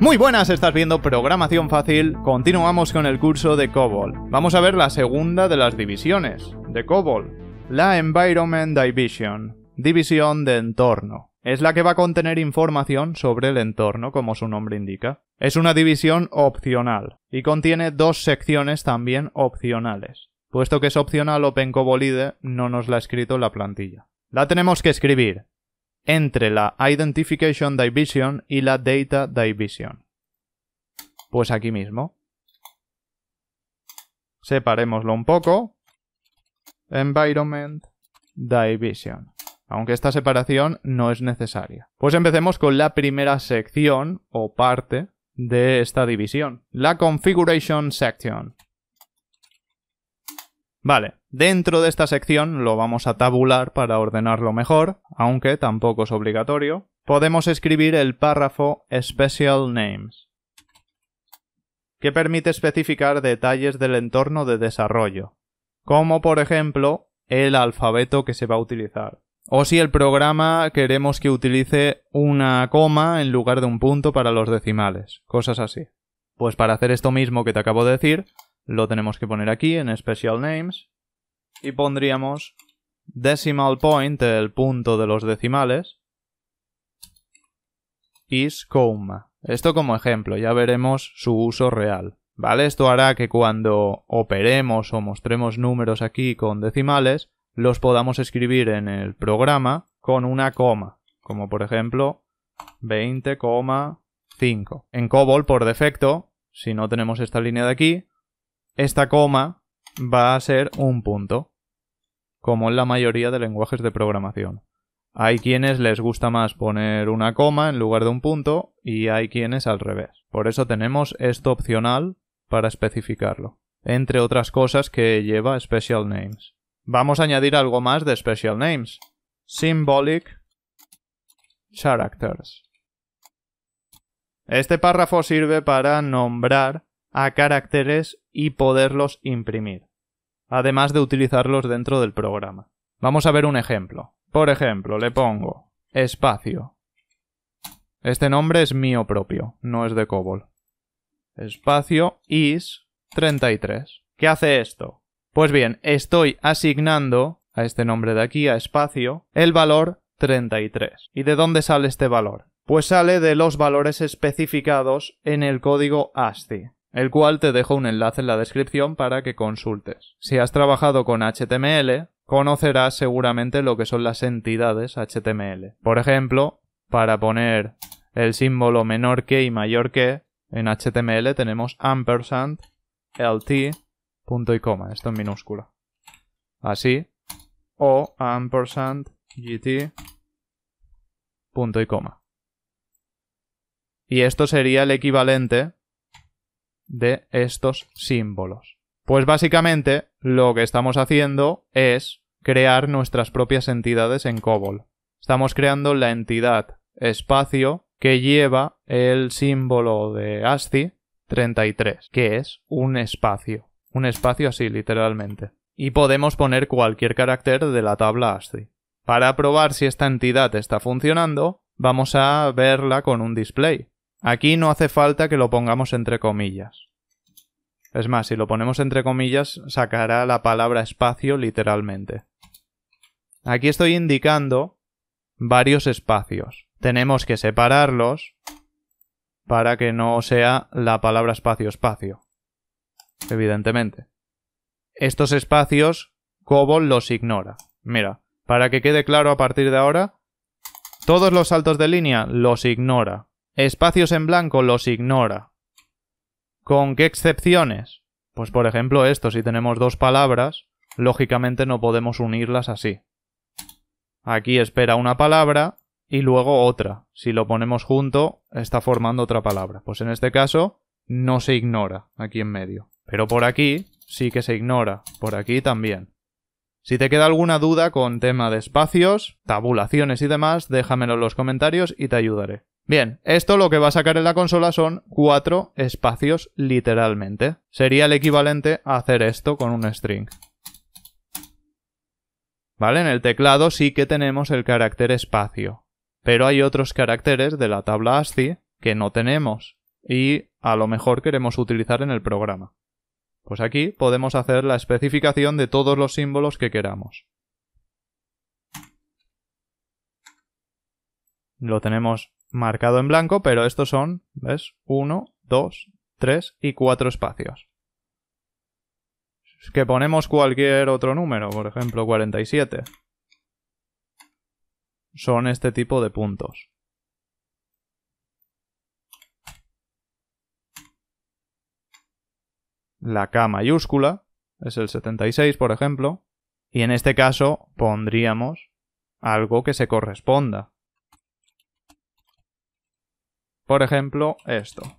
Muy buenas, estás viendo Programación Fácil. Continuamos con el curso de COBOL. Vamos a ver la segunda de las divisiones de COBOL, la Environment Division, división de entorno. Es la que va a contener información sobre el entorno, como su nombre indica. Es una división opcional y contiene dos secciones también opcionales. Puesto que es opcional OpenCobolide, no nos la ha escrito la plantilla. La tenemos que escribir, entre la Identification Division y la Data Division. Pues aquí mismo. Separémoslo un poco. Environment Division. Aunque esta separación no es necesaria. Pues empecemos con la primera sección o parte de esta división. La Configuration Section. Vale, dentro de esta sección lo vamos a tabular para ordenarlo mejor, aunque tampoco es obligatorio. Podemos escribir el párrafo Special Names, que permite especificar detalles del entorno de desarrollo, como por ejemplo el alfabeto que se va a utilizar. O si el programa queremos que utilice una coma en lugar de un punto para los decimales, cosas así. Pues para hacer esto mismo que te acabo de decir, lo tenemos que poner aquí en Special Names. Y pondríamos decimal point, el punto de los decimales, is comma. Esto como ejemplo, ya veremos su uso real. ¿Vale? Esto hará que cuando operemos o mostremos números aquí con decimales, los podamos escribir en el programa con una coma, como por ejemplo 20,5. En COBOL por defecto, si no tenemos esta línea de aquí, esta coma va a ser un punto, como en la mayoría de lenguajes de programación. Hay quienes les gusta más poner una coma en lugar de un punto y hay quienes al revés. Por eso tenemos esto opcional para especificarlo, entre otras cosas que lleva special names. Vamos a añadir algo más de special names. Symbolic characters. Este párrafo sirve para nombrar a caracteres y poderlos imprimir, además de utilizarlos dentro del programa. Vamos a ver un ejemplo. Por ejemplo, le pongo espacio. Este nombre es mío propio, no es de COBOL. Espacio is 33. ¿Qué hace esto? Pues bien, estoy asignando a este nombre de aquí, a espacio, el valor 33. ¿Y de dónde sale este valor? Pues sale de los valores especificados en el código ASCII el cual te dejo un enlace en la descripción para que consultes. Si has trabajado con HTML, conocerás seguramente lo que son las entidades HTML. Por ejemplo, para poner el símbolo menor que y mayor que, en HTML tenemos ampersand lt punto y coma, esto en minúscula. Así, o ampersand gt punto y coma. Y esto sería el equivalente de estos símbolos. Pues básicamente lo que estamos haciendo es crear nuestras propias entidades en COBOL. Estamos creando la entidad espacio que lleva el símbolo de ASCII 33, que es un espacio. Un espacio así, literalmente. Y podemos poner cualquier carácter de la tabla ASCII. Para probar si esta entidad está funcionando, vamos a verla con un display. Aquí no hace falta que lo pongamos entre comillas. Es más, si lo ponemos entre comillas, sacará la palabra espacio literalmente. Aquí estoy indicando varios espacios. Tenemos que separarlos para que no sea la palabra espacio-espacio. Evidentemente. Estos espacios, Cobol los ignora. Mira, para que quede claro a partir de ahora, todos los saltos de línea los ignora. Espacios en blanco los ignora. ¿Con qué excepciones? Pues por ejemplo esto, si tenemos dos palabras, lógicamente no podemos unirlas así. Aquí espera una palabra y luego otra. Si lo ponemos junto, está formando otra palabra. Pues en este caso, no se ignora aquí en medio. Pero por aquí sí que se ignora, por aquí también. Si te queda alguna duda con tema de espacios, tabulaciones y demás, déjamelo en los comentarios y te ayudaré. Bien, esto lo que va a sacar en la consola son cuatro espacios literalmente. Sería el equivalente a hacer esto con un string. ¿Vale? En el teclado sí que tenemos el carácter espacio, pero hay otros caracteres de la tabla ASCII que no tenemos y a lo mejor queremos utilizar en el programa. Pues aquí podemos hacer la especificación de todos los símbolos que queramos. Lo tenemos marcado en blanco, pero estos son, ¿ves? 1, 2, 3 y 4 espacios. Que ponemos cualquier otro número, por ejemplo 47. Son este tipo de puntos. La K mayúscula es el 76, por ejemplo. Y en este caso pondríamos algo que se corresponda por ejemplo, esto.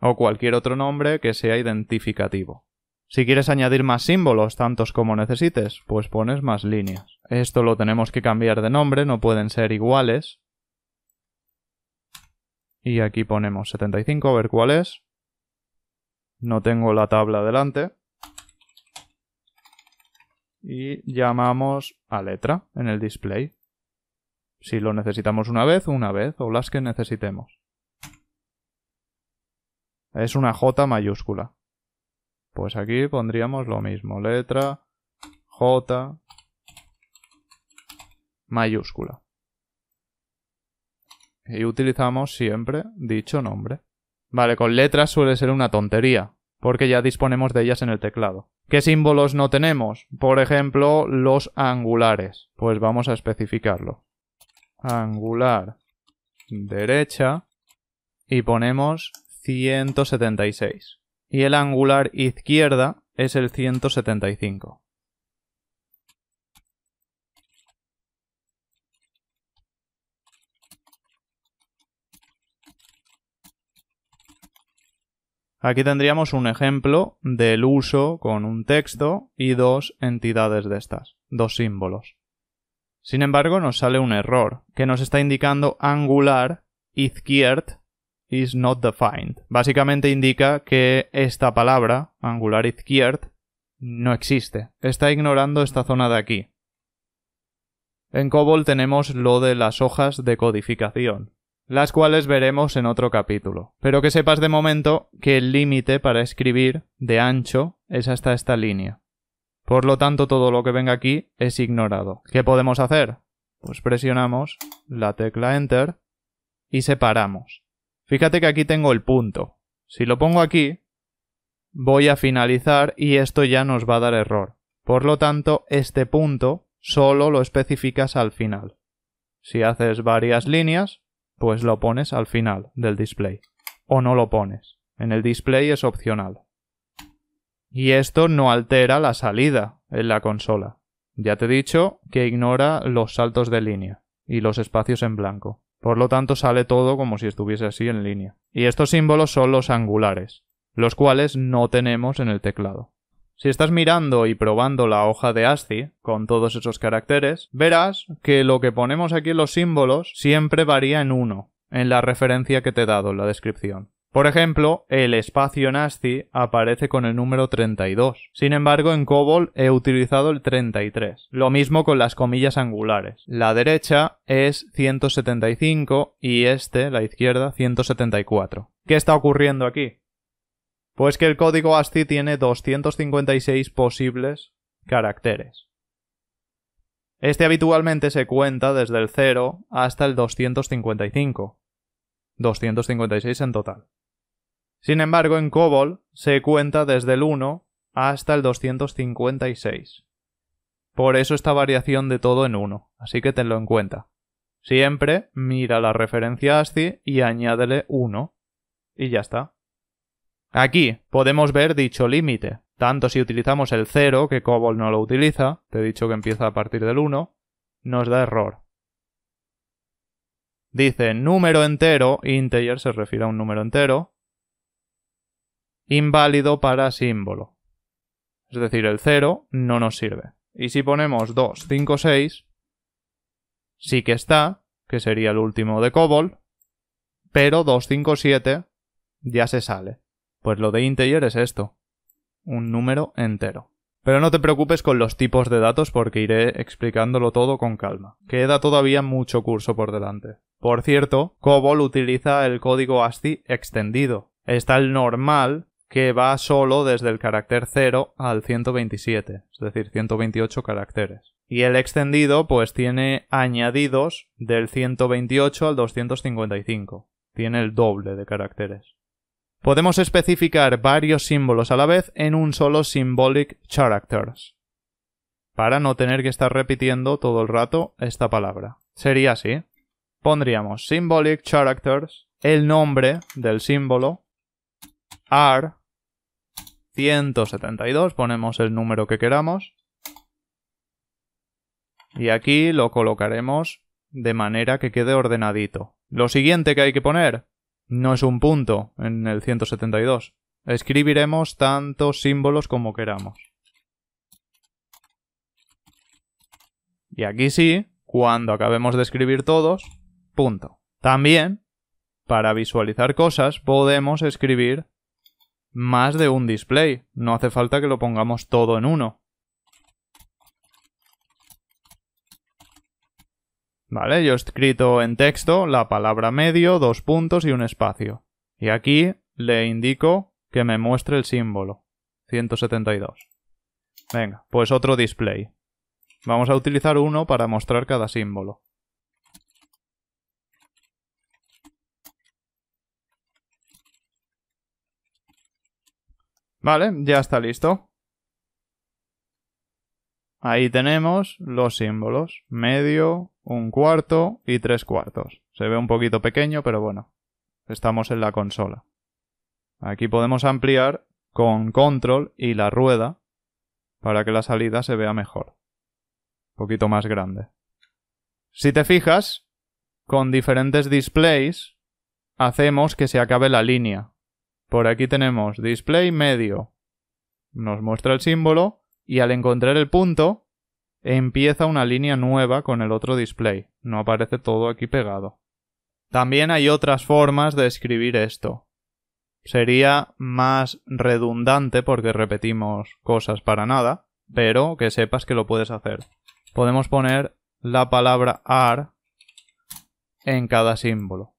O cualquier otro nombre que sea identificativo. Si quieres añadir más símbolos, tantos como necesites, pues pones más líneas. Esto lo tenemos que cambiar de nombre, no pueden ser iguales. Y aquí ponemos 75, a ver cuál es. No tengo la tabla delante. Y llamamos a letra en el display. Si lo necesitamos una vez, una vez, o las que necesitemos es una J mayúscula. Pues aquí pondríamos lo mismo, letra J mayúscula. Y utilizamos siempre dicho nombre. Vale, con letras suele ser una tontería, porque ya disponemos de ellas en el teclado. ¿Qué símbolos no tenemos? Por ejemplo, los angulares. Pues vamos a especificarlo. Angular derecha y ponemos 176 y el angular izquierda es el 175. Aquí tendríamos un ejemplo del uso con un texto y dos entidades de estas, dos símbolos. Sin embargo, nos sale un error que nos está indicando angular izquierd is not defined. Básicamente indica que esta palabra, angular izquierd, no existe. Está ignorando esta zona de aquí. En COBOL tenemos lo de las hojas de codificación, las cuales veremos en otro capítulo. Pero que sepas de momento que el límite para escribir de ancho es hasta esta línea. Por lo tanto, todo lo que venga aquí es ignorado. ¿Qué podemos hacer? Pues presionamos la tecla Enter y separamos. Fíjate que aquí tengo el punto. Si lo pongo aquí, voy a finalizar y esto ya nos va a dar error. Por lo tanto, este punto solo lo especificas al final. Si haces varias líneas, pues lo pones al final del display. O no lo pones. En el display es opcional. Y esto no altera la salida en la consola. Ya te he dicho que ignora los saltos de línea y los espacios en blanco. Por lo tanto sale todo como si estuviese así en línea. Y estos símbolos son los angulares, los cuales no tenemos en el teclado. Si estás mirando y probando la hoja de ASCII con todos esos caracteres, verás que lo que ponemos aquí en los símbolos siempre varía en uno, en la referencia que te he dado en la descripción. Por ejemplo, el espacio ASCII aparece con el número 32. Sin embargo, en COBOL he utilizado el 33. Lo mismo con las comillas angulares. La derecha es 175 y este, la izquierda, 174. ¿Qué está ocurriendo aquí? Pues que el código ASCII tiene 256 posibles caracteres. Este habitualmente se cuenta desde el 0 hasta el 255. 256 en total. Sin embargo, en COBOL se cuenta desde el 1 hasta el 256. Por eso esta variación de todo en 1, así que tenlo en cuenta. Siempre mira la referencia ASCII y añádele 1. Y ya está. Aquí podemos ver dicho límite, tanto si utilizamos el 0, que COBOL no lo utiliza, te he dicho que empieza a partir del 1, nos da error. Dice número entero, integer se refiere a un número entero, inválido para símbolo. Es decir, el 0 no nos sirve. Y si ponemos 256, sí que está, que sería el último de COBOL, pero 257 ya se sale. Pues lo de integer es esto, un número entero. Pero no te preocupes con los tipos de datos porque iré explicándolo todo con calma. Queda todavía mucho curso por delante. Por cierto, COBOL utiliza el código ASCII extendido. Está el normal, que va solo desde el carácter 0 al 127, es decir, 128 caracteres. Y el extendido pues tiene añadidos del 128 al 255, tiene el doble de caracteres. Podemos especificar varios símbolos a la vez en un solo symbolic characters, para no tener que estar repitiendo todo el rato esta palabra. Sería así. Pondríamos symbolic characters, el nombre del símbolo, AR 172, ponemos el número que queramos. Y aquí lo colocaremos de manera que quede ordenadito. Lo siguiente que hay que poner no es un punto en el 172. Escribiremos tantos símbolos como queramos. Y aquí sí, cuando acabemos de escribir todos, punto. También, para visualizar cosas, podemos escribir más de un display. No hace falta que lo pongamos todo en uno. Vale, yo he escrito en texto la palabra medio, dos puntos y un espacio. Y aquí le indico que me muestre el símbolo. 172. Venga, pues otro display. Vamos a utilizar uno para mostrar cada símbolo. Vale, ya está listo. Ahí tenemos los símbolos. Medio, un cuarto y tres cuartos. Se ve un poquito pequeño, pero bueno. Estamos en la consola. Aquí podemos ampliar con control y la rueda para que la salida se vea mejor. Un poquito más grande. Si te fijas, con diferentes displays hacemos que se acabe la línea. Por aquí tenemos display medio. Nos muestra el símbolo y al encontrar el punto empieza una línea nueva con el otro display. No aparece todo aquí pegado. También hay otras formas de escribir esto. Sería más redundante porque repetimos cosas para nada, pero que sepas que lo puedes hacer. Podemos poner la palabra AR en cada símbolo.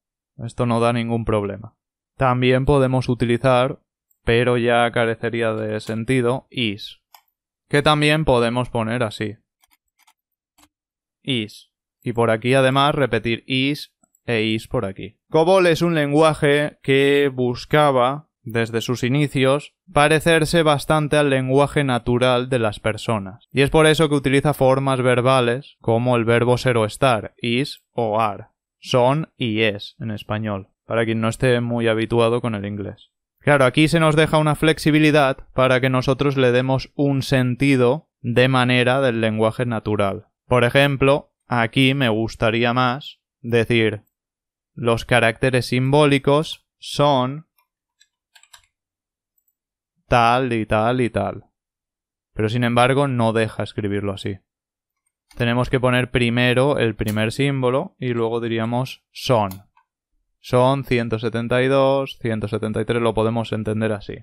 Esto no da ningún problema. También podemos utilizar, pero ya carecería de sentido, is, que también podemos poner así. Is. Y por aquí además repetir is e is por aquí. COBOL es un lenguaje que buscaba, desde sus inicios, parecerse bastante al lenguaje natural de las personas. Y es por eso que utiliza formas verbales como el verbo ser o estar, is o are, son y es en español para quien no esté muy habituado con el inglés. Claro, aquí se nos deja una flexibilidad para que nosotros le demos un sentido de manera del lenguaje natural. Por ejemplo, aquí me gustaría más decir los caracteres simbólicos son tal y tal y tal. Pero sin embargo no deja escribirlo así. Tenemos que poner primero el primer símbolo y luego diríamos son. Son 172, 173, lo podemos entender así.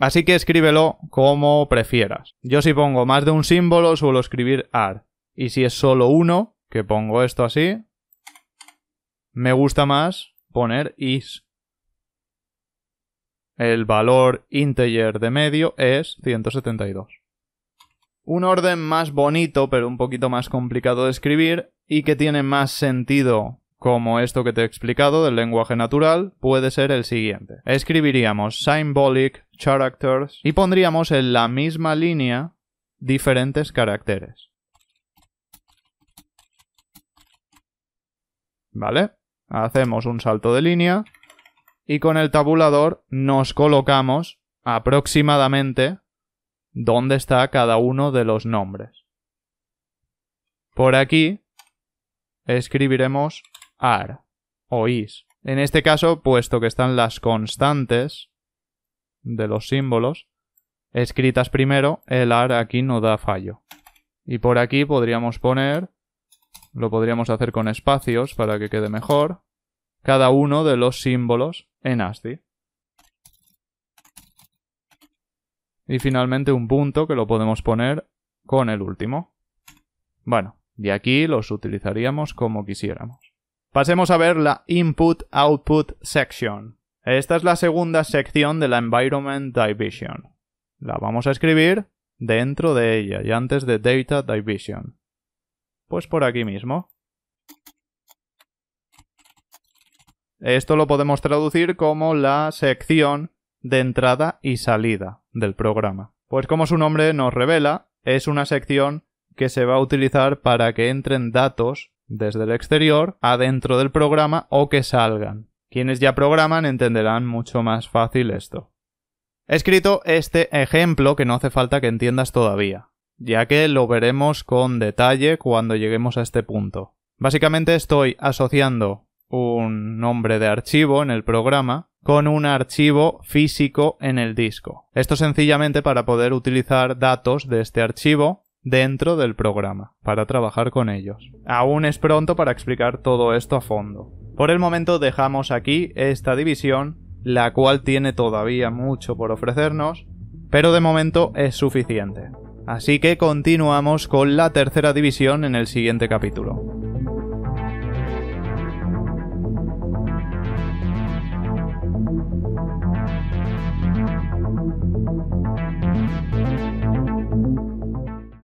Así que escríbelo como prefieras. Yo si pongo más de un símbolo suelo escribir ar. Y si es solo uno, que pongo esto así, me gusta más poner is. El valor integer de medio es 172. Un orden más bonito, pero un poquito más complicado de escribir, y que tiene más sentido como esto que te he explicado del lenguaje natural, puede ser el siguiente. Escribiríamos symbolic characters y pondríamos en la misma línea diferentes caracteres. ¿Vale? Hacemos un salto de línea y con el tabulador nos colocamos aproximadamente dónde está cada uno de los nombres. Por aquí escribiremos ar, IS. En este caso, puesto que están las constantes de los símbolos escritas primero, el ar aquí no da fallo. Y por aquí podríamos poner, lo podríamos hacer con espacios para que quede mejor, cada uno de los símbolos en ASCII. Y finalmente un punto que lo podemos poner con el último. Bueno, y aquí los utilizaríamos como quisiéramos. Pasemos a ver la Input-Output Section. Esta es la segunda sección de la Environment Division. La vamos a escribir dentro de ella y antes de Data Division. Pues por aquí mismo. Esto lo podemos traducir como la sección de entrada y salida del programa. Pues como su nombre nos revela, es una sección que se va a utilizar para que entren datos desde el exterior adentro del programa o que salgan. Quienes ya programan entenderán mucho más fácil esto. He escrito este ejemplo que no hace falta que entiendas todavía, ya que lo veremos con detalle cuando lleguemos a este punto. Básicamente estoy asociando un nombre de archivo en el programa con un archivo físico en el disco. Esto sencillamente para poder utilizar datos de este archivo dentro del programa para trabajar con ellos. Aún es pronto para explicar todo esto a fondo. Por el momento dejamos aquí esta división, la cual tiene todavía mucho por ofrecernos, pero de momento es suficiente. Así que continuamos con la tercera división en el siguiente capítulo.